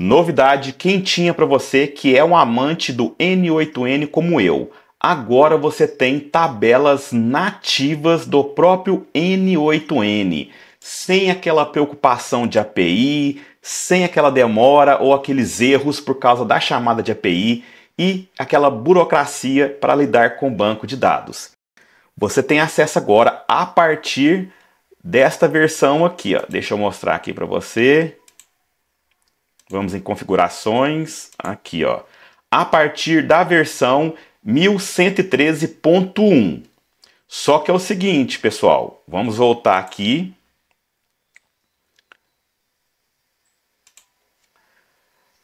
Novidade quentinha para você que é um amante do N8N como eu. Agora você tem tabelas nativas do próprio N8N, sem aquela preocupação de API, sem aquela demora ou aqueles erros por causa da chamada de API e aquela burocracia para lidar com o banco de dados. Você tem acesso agora a partir desta versão aqui, ó. Deixa eu mostrar aqui para você. Vamos em configurações, aqui ó. A partir da versão 1113.1. Só que é o seguinte, pessoal, vamos voltar aqui.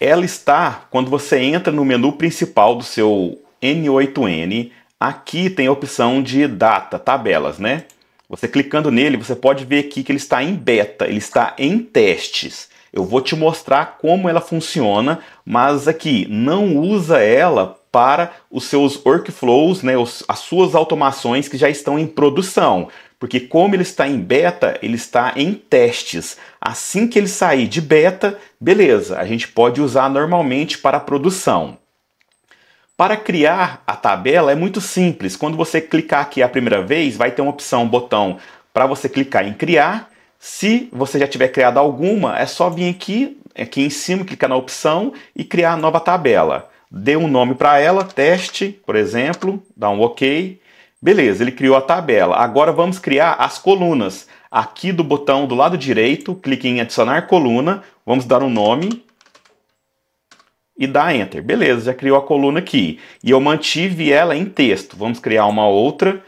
Ela está, quando você entra no menu principal do seu N8N, aqui tem a opção de data, tabelas, né? Você clicando nele, você pode ver aqui que ele está em beta, ele está em testes. Eu vou te mostrar como ela funciona, mas aqui não usa ela para os seus workflows, né, as suas automações que já estão em produção. Porque como ele está em beta, ele está em testes. Assim que ele sair de beta, beleza, a gente pode usar normalmente para produção. Para criar a tabela é muito simples. Quando você clicar aqui a primeira vez, vai ter uma opção, um botão para você clicar em criar se você já tiver criado alguma, é só vir aqui, aqui em cima, clicar na opção e criar a nova tabela. Dê um nome para ela, teste, por exemplo, dá um OK. Beleza, ele criou a tabela. Agora vamos criar as colunas. Aqui do botão do lado direito, clique em adicionar coluna, vamos dar um nome e dar enter. Beleza, já criou a coluna aqui. E eu mantive ela em texto. Vamos criar uma outra.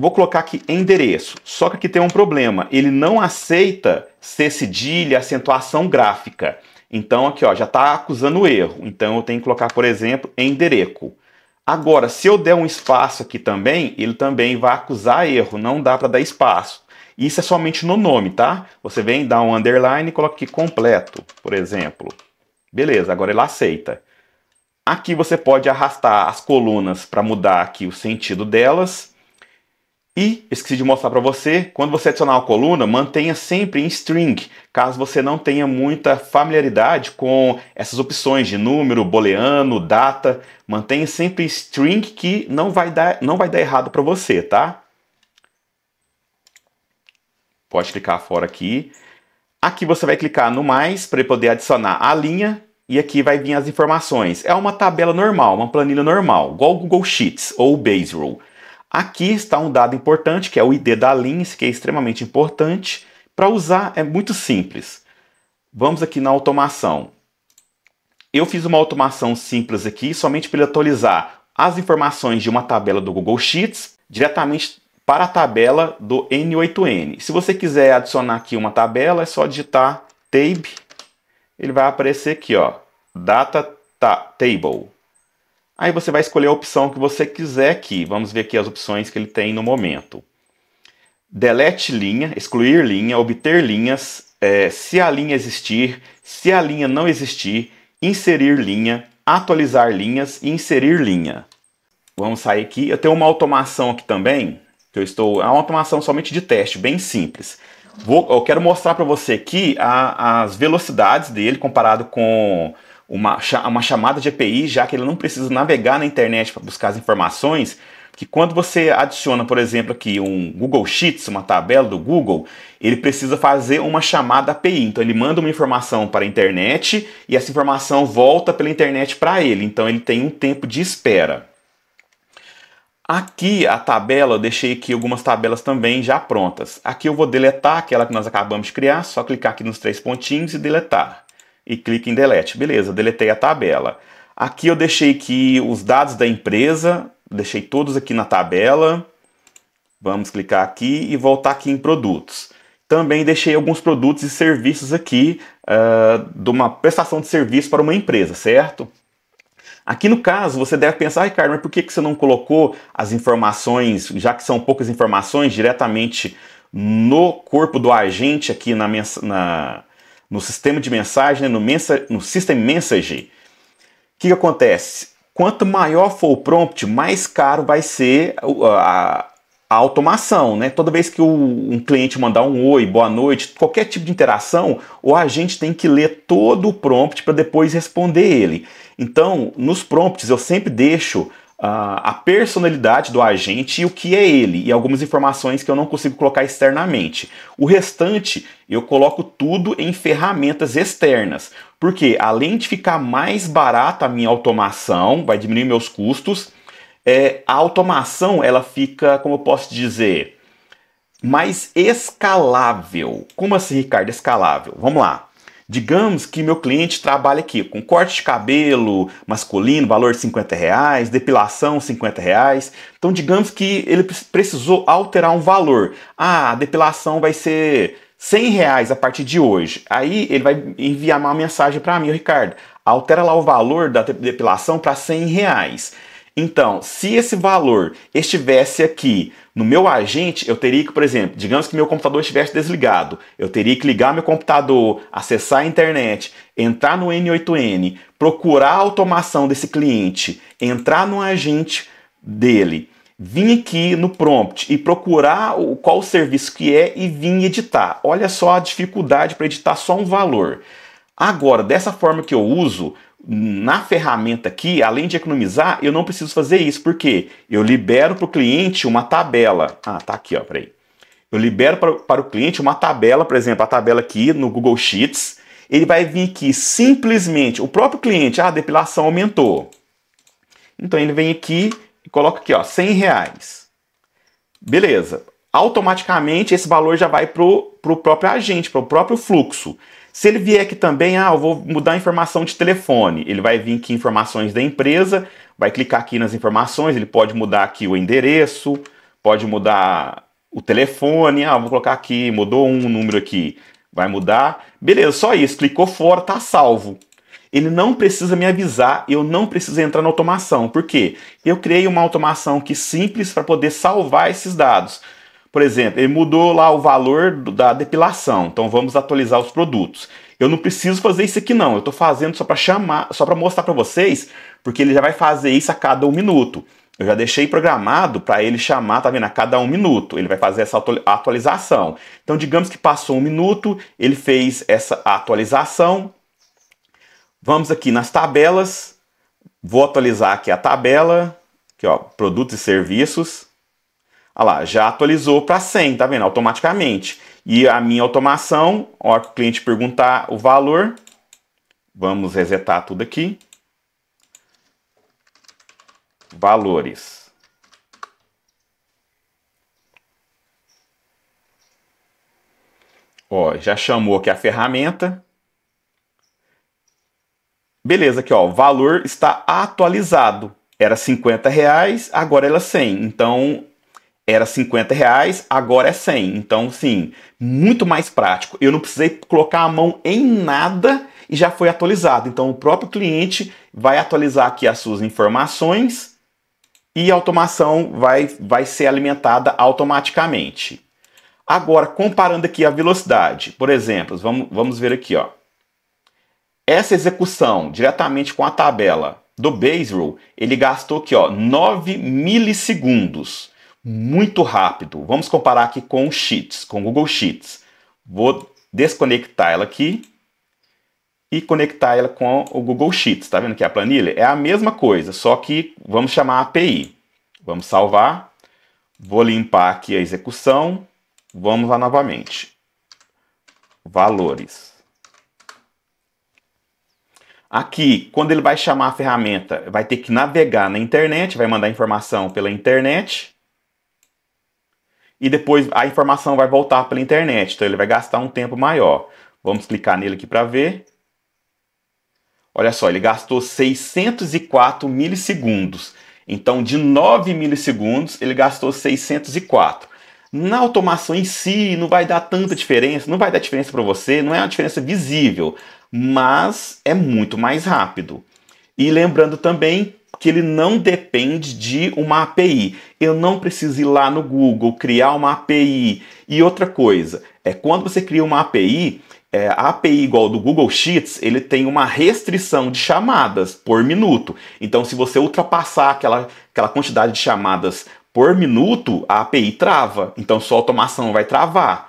Vou colocar aqui endereço. Só que aqui tem um problema. Ele não aceita ser cedilha, acentuação gráfica. Então aqui ó, já está acusando erro. Então eu tenho que colocar, por exemplo, endereco. Agora, se eu der um espaço aqui também, ele também vai acusar erro. Não dá para dar espaço. Isso é somente no nome, tá? Você vem, dá um underline e coloca aqui completo, por exemplo. Beleza, agora ele aceita. Aqui você pode arrastar as colunas para mudar aqui o sentido delas. E esqueci de mostrar para você, quando você adicionar uma coluna, mantenha sempre em string, caso você não tenha muita familiaridade com essas opções de número, booleano, data, mantenha sempre string que não vai dar, não vai dar errado para você, tá? Pode clicar fora aqui. Aqui você vai clicar no mais para poder adicionar a linha e aqui vai vir as informações. É uma tabela normal, uma planilha normal, igual o Google Sheets ou o Base Row. Aqui está um dado importante, que é o ID da Lins, que é extremamente importante. Para usar é muito simples. Vamos aqui na automação. Eu fiz uma automação simples aqui, somente para ele atualizar as informações de uma tabela do Google Sheets diretamente para a tabela do N8N. Se você quiser adicionar aqui uma tabela, é só digitar TABE. Ele vai aparecer aqui, ó, Data Table. Aí você vai escolher a opção que você quiser aqui. Vamos ver aqui as opções que ele tem no momento. Delete linha, excluir linha, obter linhas, é, se a linha existir, se a linha não existir, inserir linha, atualizar linhas e inserir linha. Vamos sair aqui. Eu tenho uma automação aqui também, que eu estou... É uma automação somente de teste, bem simples. Vou, eu quero mostrar para você aqui a, as velocidades dele comparado com uma, uma chamada de API, já que ele não precisa navegar na internet para buscar as informações, que quando você adiciona, por exemplo, aqui um Google Sheets, uma tabela do Google, ele precisa fazer uma chamada API. Então ele manda uma informação para a internet e essa informação volta pela internet para ele. Então ele tem um tempo de espera. Aqui a tabela, eu deixei aqui algumas tabelas também já prontas. Aqui eu vou deletar aquela que nós acabamos de criar, só clicar aqui nos três pontinhos e deletar e clique em delete. Beleza, deletei a tabela. Aqui eu deixei que os dados da empresa, deixei todos aqui na tabela. Vamos clicar aqui e voltar aqui em produtos. Também deixei alguns produtos e serviços aqui uh, de uma prestação de serviço para uma empresa, certo? Aqui no caso, você deve pensar, Ricardo, mas por que, que você não colocou as informações, já que são poucas informações, diretamente no corpo do agente aqui na, na, no sistema de mensagem, né, no, mensa no System Message. O que, que acontece? Quanto maior for o prompt, mais caro vai ser a, a automação, né? Toda vez que um cliente mandar um oi, boa noite, qualquer tipo de interação, o agente tem que ler todo o prompt para depois responder ele. Então, nos prompts eu sempre deixo a personalidade do agente e o que é ele, e algumas informações que eu não consigo colocar externamente. O restante eu coloco tudo em ferramentas externas, porque além de ficar mais barata a minha automação, vai diminuir meus custos, é, a automação ela fica, como eu posso dizer, mais escalável. Como assim, Ricardo? Escalável. Vamos lá. Digamos que meu cliente trabalha aqui com corte de cabelo masculino, valor de 50 reais, depilação 50 reais. Então digamos que ele precisou alterar um valor. Ah, a depilação vai ser 100 reais a partir de hoje. Aí ele vai enviar uma mensagem para mim, Ricardo, altera lá o valor da depilação para 100 reais. Então, se esse valor estivesse aqui no meu agente, eu teria que, por exemplo, digamos que meu computador estivesse desligado, eu teria que ligar meu computador, acessar a internet, entrar no N8N, procurar a automação desse cliente, entrar no agente dele, vir aqui no prompt e procurar qual o serviço que é e vir editar. Olha só a dificuldade para editar só um valor. Agora, dessa forma que eu uso, na ferramenta aqui, além de economizar, eu não preciso fazer isso, porque eu libero para o cliente uma tabela. Ah, tá aqui, ó, peraí. Eu libero para, para o cliente uma tabela, por exemplo, a tabela aqui no Google Sheets. Ele vai vir aqui simplesmente, o próprio cliente, ah, a depilação aumentou. Então ele vem aqui e coloca aqui, ó, 100 reais. Beleza. Automaticamente esse valor já vai para o próprio agente, para o próprio fluxo. Se ele vier aqui também, ah, eu vou mudar a informação de telefone, ele vai vir aqui informações da empresa, vai clicar aqui nas informações, ele pode mudar aqui o endereço, pode mudar o telefone, ah, vou colocar aqui, mudou um número aqui, vai mudar. Beleza, só isso, clicou fora, tá salvo. Ele não precisa me avisar, eu não preciso entrar na automação. Por quê? Eu criei uma automação aqui simples para poder salvar esses dados. Por exemplo, ele mudou lá o valor da depilação, então vamos atualizar os produtos. Eu não preciso fazer isso aqui não, eu estou fazendo só para chamar, só para mostrar para vocês, porque ele já vai fazer isso a cada um minuto. Eu já deixei programado para ele chamar, tá vendo, a cada um minuto. Ele vai fazer essa atualização. Então, digamos que passou um minuto, ele fez essa atualização. Vamos aqui nas tabelas. Vou atualizar aqui a tabela, aqui ó, produtos e serviços. Olha lá, já atualizou para 100, tá vendo? Automaticamente. E a minha automação, a hora que o cliente perguntar o valor, vamos resetar tudo aqui. Valores. Ó, já chamou aqui a ferramenta. Beleza, aqui ó, o valor está atualizado. Era 50 reais, agora ela é 100. Então era 50 reais, agora é 100. Então, sim, muito mais prático. Eu não precisei colocar a mão em nada e já foi atualizado. Então, o próprio cliente vai atualizar aqui as suas informações e a automação vai, vai ser alimentada automaticamente. Agora, comparando aqui a velocidade, por exemplo, vamos, vamos ver aqui, ó. Essa execução diretamente com a tabela do Base row, ele gastou aqui, ó, 9 milissegundos muito rápido. Vamos comparar aqui com o Sheets, com o Google Sheets. Vou desconectar ela aqui e conectar ela com o Google Sheets. Está vendo que é a planilha é a mesma coisa, só que vamos chamar a API. Vamos salvar. Vou limpar aqui a execução. Vamos lá novamente. Valores. Aqui, quando ele vai chamar a ferramenta, vai ter que navegar na internet, vai mandar informação pela internet e depois a informação vai voltar pela internet, então ele vai gastar um tempo maior. Vamos clicar nele aqui para ver. Olha só, ele gastou 604 milissegundos. Então, de 9 milissegundos, ele gastou 604. Na automação em si, não vai dar tanta diferença, não vai dar diferença para você, não é uma diferença visível, mas é muito mais rápido. E lembrando também que ele não depende de uma API. Eu não preciso ir lá no Google criar uma API. E outra coisa, é quando você cria uma API, é, a API igual do Google Sheets, ele tem uma restrição de chamadas por minuto. Então, se você ultrapassar aquela, aquela quantidade de chamadas por minuto, a API trava. Então, sua automação vai travar.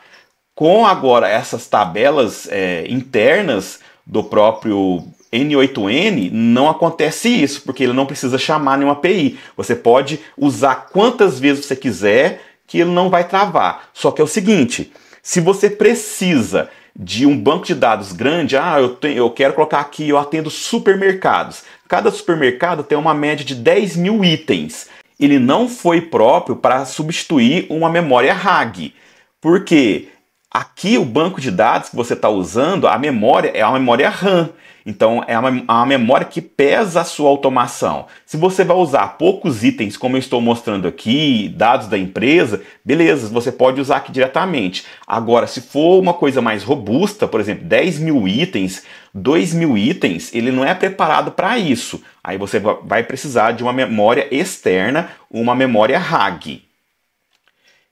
Com agora essas tabelas é, internas do próprio N8N não acontece isso, porque ele não precisa chamar nenhuma API. Você pode usar quantas vezes você quiser que ele não vai travar. Só que é o seguinte, se você precisa de um banco de dados grande, ah, eu, tenho, eu quero colocar aqui, eu atendo supermercados. Cada supermercado tem uma média de 10 mil itens. Ele não foi próprio para substituir uma memória RAG, porque Aqui, o banco de dados que você está usando, a memória é uma memória RAM. Então, é uma, é uma, memória que pesa a sua automação. Se você vai usar poucos itens, como eu estou mostrando aqui, dados da empresa, beleza, você pode usar aqui diretamente. Agora, se for uma coisa mais robusta, por exemplo, 10 mil itens, 2 mil itens, ele não é preparado para isso. Aí você vai precisar de uma memória externa, uma memória RAG.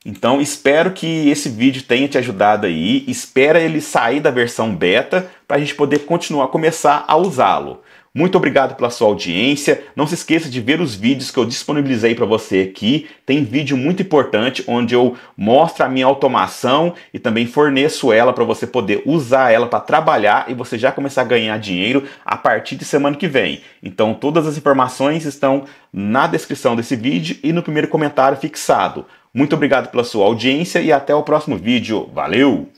Então espero que esse vídeo tenha te ajudado aí. Espera ele sair da versão beta para a gente poder continuar a começar a usá-lo. Muito obrigado pela sua audiência. Não se esqueça de ver os vídeos que eu disponibilizei para você aqui. Tem vídeo muito importante onde eu mostro a minha automação e também forneço ela para você poder usar ela para trabalhar e você já começar a ganhar dinheiro a partir de semana que vem. Então todas as informações estão na descrição desse vídeo e no primeiro comentário fixado. Muito obrigado pela sua audiência e até o próximo vídeo. Valeu!